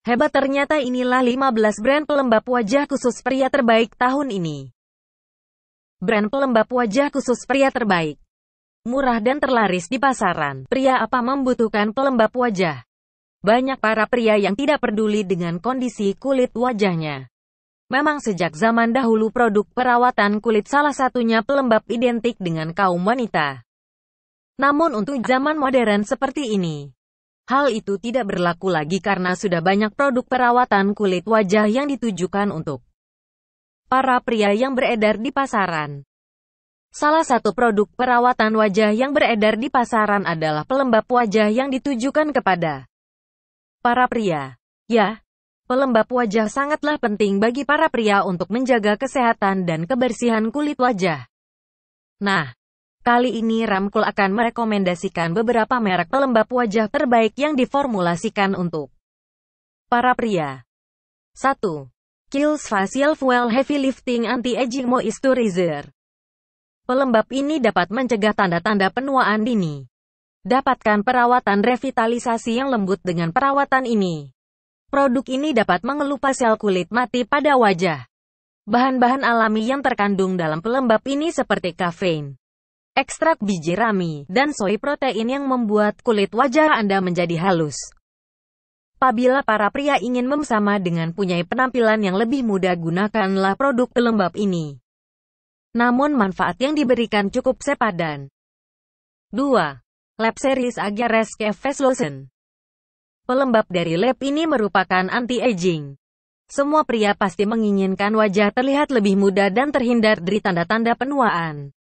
Hebat ternyata inilah 15 brand pelembab wajah khusus pria terbaik tahun ini. Brand pelembab wajah khusus pria terbaik. Murah dan terlaris di pasaran, pria apa membutuhkan pelembab wajah? Banyak para pria yang tidak peduli dengan kondisi kulit wajahnya. Memang sejak zaman dahulu produk perawatan kulit salah satunya pelembab identik dengan kaum wanita. Namun untuk zaman modern seperti ini, Hal itu tidak berlaku lagi karena sudah banyak produk perawatan kulit wajah yang ditujukan untuk para pria yang beredar di pasaran. Salah satu produk perawatan wajah yang beredar di pasaran adalah pelembab wajah yang ditujukan kepada para pria. Ya, pelembab wajah sangatlah penting bagi para pria untuk menjaga kesehatan dan kebersihan kulit wajah. Nah, Kali ini Ramkul akan merekomendasikan beberapa merek pelembab wajah terbaik yang diformulasikan untuk para pria. 1. Kills Facial Fuel Heavy Lifting Anti-Aging Moisturizer. Pelembab ini dapat mencegah tanda-tanda penuaan dini. Dapatkan perawatan revitalisasi yang lembut dengan perawatan ini. Produk ini dapat mengelupas sel kulit mati pada wajah. Bahan-bahan alami yang terkandung dalam pelembab ini seperti kafein, ekstrak biji rami, dan soy protein yang membuat kulit wajah Anda menjadi halus. Apabila para pria ingin memsama dengan punya penampilan yang lebih mudah, gunakanlah produk pelembab ini. Namun manfaat yang diberikan cukup sepadan. 2. Lab Series Rescue Face Lotion Pelembab dari lab ini merupakan anti-aging. Semua pria pasti menginginkan wajah terlihat lebih muda dan terhindar dari tanda-tanda penuaan.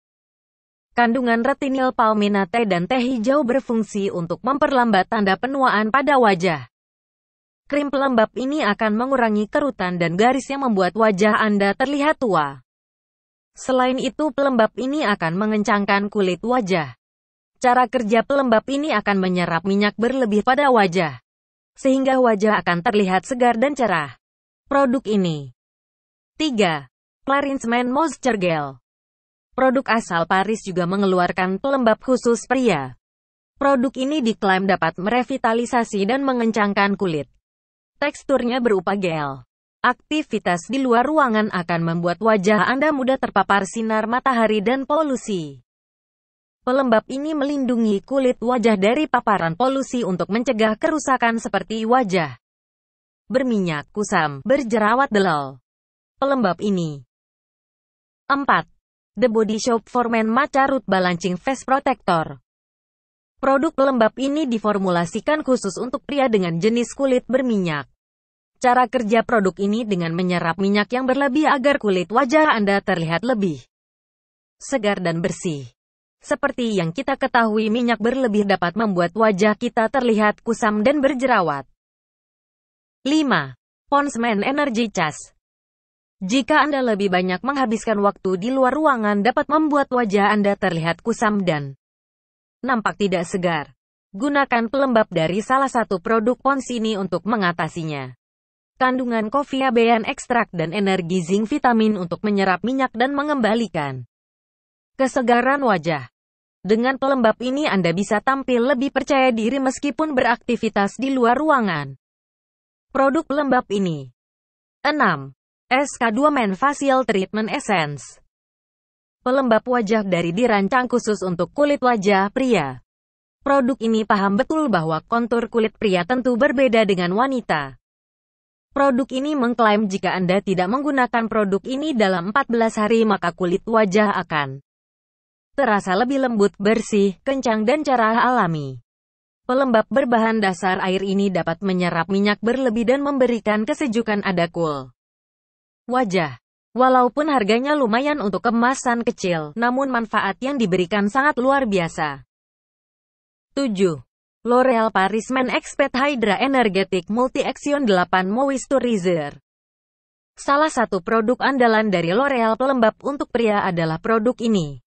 Kandungan retinil palminate dan teh hijau berfungsi untuk memperlambat tanda penuaan pada wajah. Krim pelembab ini akan mengurangi kerutan dan garis yang membuat wajah Anda terlihat tua. Selain itu, pelembab ini akan mengencangkan kulit wajah. Cara kerja pelembab ini akan menyerap minyak berlebih pada wajah, sehingga wajah akan terlihat segar dan cerah. Produk ini 3. Clarins Men Moisture Gel Produk asal Paris juga mengeluarkan pelembab khusus pria. Produk ini diklaim dapat merevitalisasi dan mengencangkan kulit. Teksturnya berupa gel. Aktivitas di luar ruangan akan membuat wajah Anda mudah terpapar sinar matahari dan polusi. Pelembab ini melindungi kulit wajah dari paparan polusi untuk mencegah kerusakan seperti wajah berminyak kusam, berjerawat delal. Pelembab ini 4. The Body Shop for Men Matcha Root Balancing Face Protector. Produk pelembab ini diformulasikan khusus untuk pria dengan jenis kulit berminyak. Cara kerja produk ini dengan menyerap minyak yang berlebih agar kulit wajah Anda terlihat lebih segar dan bersih. Seperti yang kita ketahui minyak berlebih dapat membuat wajah kita terlihat kusam dan berjerawat. 5. Ponsman Energy Cas jika Anda lebih banyak menghabiskan waktu di luar ruangan dapat membuat wajah Anda terlihat kusam dan nampak tidak segar. Gunakan pelembab dari salah satu produk pons ini untuk mengatasinya. Kandungan bean ekstrak dan energi zinc vitamin untuk menyerap minyak dan mengembalikan kesegaran wajah. Dengan pelembab ini Anda bisa tampil lebih percaya diri meskipun beraktivitas di luar ruangan. Produk pelembab ini 6. SK2 Men Facial Treatment Essence Pelembab wajah dari dirancang khusus untuk kulit wajah pria. Produk ini paham betul bahwa kontur kulit pria tentu berbeda dengan wanita. Produk ini mengklaim jika Anda tidak menggunakan produk ini dalam 14 hari maka kulit wajah akan terasa lebih lembut, bersih, kencang dan cerah alami. Pelembab berbahan dasar air ini dapat menyerap minyak berlebih dan memberikan kesejukan adakul wajah. Walaupun harganya lumayan untuk kemasan kecil, namun manfaat yang diberikan sangat luar biasa. 7. L'Oreal Paris Men Expert Hydra Energetic Multi Action 8 Moisturizer Salah satu produk andalan dari L'Oreal pelembab untuk pria adalah produk ini.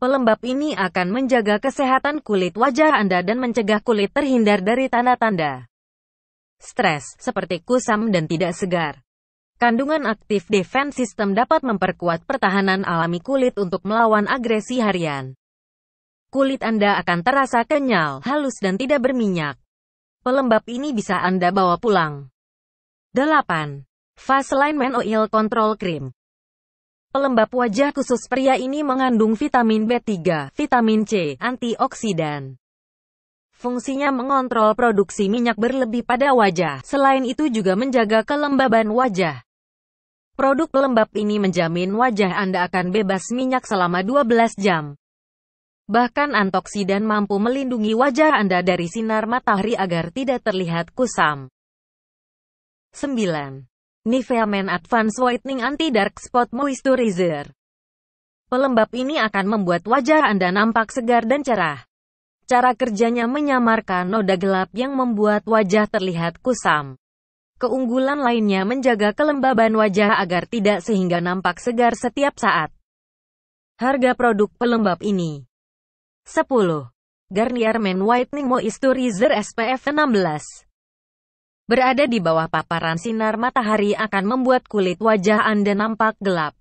Pelembab ini akan menjaga kesehatan kulit wajah Anda dan mencegah kulit terhindar dari tanda-tanda stres, seperti kusam dan tidak segar. Kandungan aktif defense system dapat memperkuat pertahanan alami kulit untuk melawan agresi harian. Kulit Anda akan terasa kenyal, halus dan tidak berminyak. Pelembab ini bisa Anda bawa pulang. 8. Vaseline Men Oil Control Cream Pelembab wajah khusus pria ini mengandung vitamin B3, vitamin C, antioksidan. Fungsinya mengontrol produksi minyak berlebih pada wajah. Selain itu juga menjaga kelembaban wajah. Produk pelembab ini menjamin wajah Anda akan bebas minyak selama 12 jam. Bahkan antoksidan mampu melindungi wajah Anda dari sinar matahari agar tidak terlihat kusam. 9. Nivea Men Advanced Whitening Anti Dark Spot Moisturizer Pelembab ini akan membuat wajah Anda nampak segar dan cerah. Cara kerjanya menyamarkan noda gelap yang membuat wajah terlihat kusam. Keunggulan lainnya menjaga kelembaban wajah agar tidak sehingga nampak segar setiap saat. Harga produk pelembab ini 10. Garnier Men Whitening Moisturizer SPF 16 Berada di bawah paparan sinar matahari akan membuat kulit wajah Anda nampak gelap.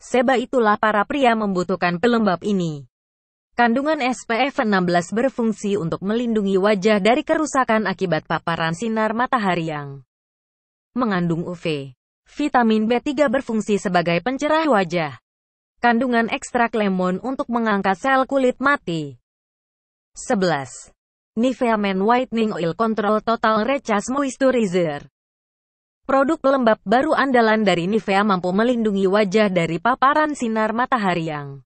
Seba itulah para pria membutuhkan pelembab ini. Kandungan SPF 16 berfungsi untuk melindungi wajah dari kerusakan akibat paparan sinar matahari yang mengandung UV. Vitamin B3 berfungsi sebagai pencerah wajah. Kandungan ekstrak lemon untuk mengangkat sel kulit mati. 11. Nivea Men Whitening Oil Control Total Recharge Moisturizer Produk pelembab baru andalan dari Nivea mampu melindungi wajah dari paparan sinar matahari yang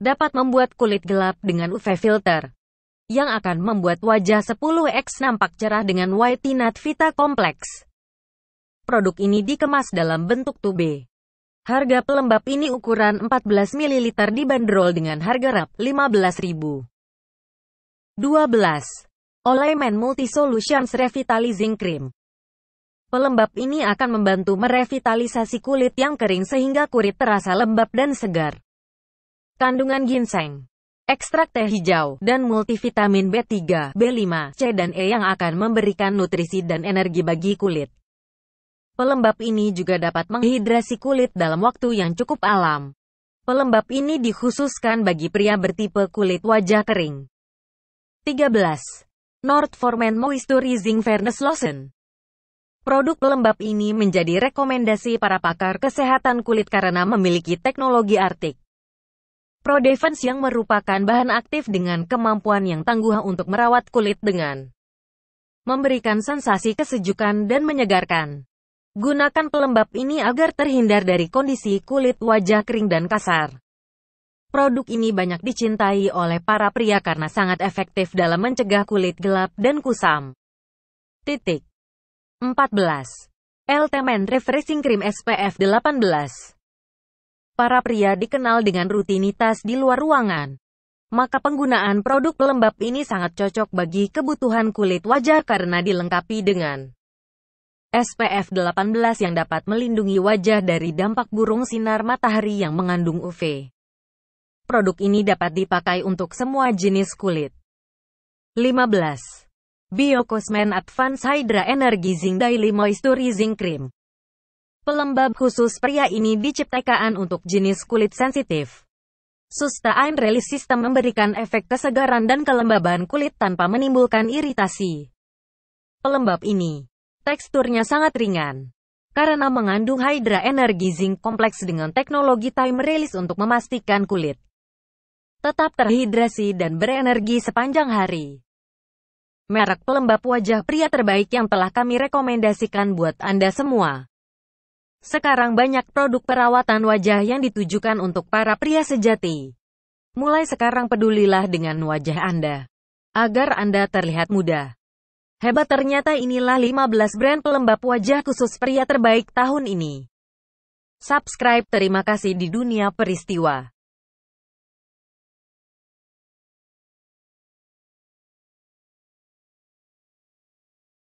dapat membuat kulit gelap dengan UV filter, yang akan membuat wajah 10X nampak cerah dengan White Vita Complex. Produk ini dikemas dalam bentuk tube. Harga pelembab ini ukuran 14 ml dibanderol dengan harga rap 15.000. 12. Olay Men Multi Solutions Revitalizing Cream Pelembab ini akan membantu merevitalisasi kulit yang kering sehingga kulit terasa lembab dan segar. Kandungan ginseng, ekstrak teh hijau, dan multivitamin B3, B5, C dan E yang akan memberikan nutrisi dan energi bagi kulit. Pelembab ini juga dapat menghidrasi kulit dalam waktu yang cukup alam. Pelembab ini dikhususkan bagi pria bertipe kulit wajah kering. 13. North Foreman Moisturizing Fairness Lotion Produk pelembab ini menjadi rekomendasi para pakar kesehatan kulit karena memiliki teknologi Arctic. Pro Defense yang merupakan bahan aktif dengan kemampuan yang tangguh untuk merawat kulit dengan memberikan sensasi kesejukan dan menyegarkan. Gunakan pelembab ini agar terhindar dari kondisi kulit wajah kering dan kasar. Produk ini banyak dicintai oleh para pria karena sangat efektif dalam mencegah kulit gelap dan kusam. Titik 14. Eltemen Refreshing Cream SPF 18 para pria dikenal dengan rutinitas di luar ruangan. Maka penggunaan produk pelembab ini sangat cocok bagi kebutuhan kulit wajah karena dilengkapi dengan SPF 18 yang dapat melindungi wajah dari dampak burung sinar matahari yang mengandung UV. Produk ini dapat dipakai untuk semua jenis kulit. 15. Biocosmen Advanced Hydra Energizing Daily Moisturizing Cream Pelembab khusus pria ini diciptakan untuk jenis kulit sensitif. Susta Ain Release System memberikan efek kesegaran dan kelembaban kulit tanpa menimbulkan iritasi. Pelembab ini, teksturnya sangat ringan. Karena mengandung hydra energi zinc kompleks dengan teknologi time release untuk memastikan kulit tetap terhidrasi dan berenergi sepanjang hari. Merek pelembab wajah pria terbaik yang telah kami rekomendasikan buat Anda semua. Sekarang banyak produk perawatan wajah yang ditujukan untuk para pria sejati. Mulai sekarang pedulilah dengan wajah Anda. Agar Anda terlihat muda. Hebat ternyata inilah 15 brand pelembab wajah khusus pria terbaik tahun ini. Subscribe terima kasih di dunia peristiwa.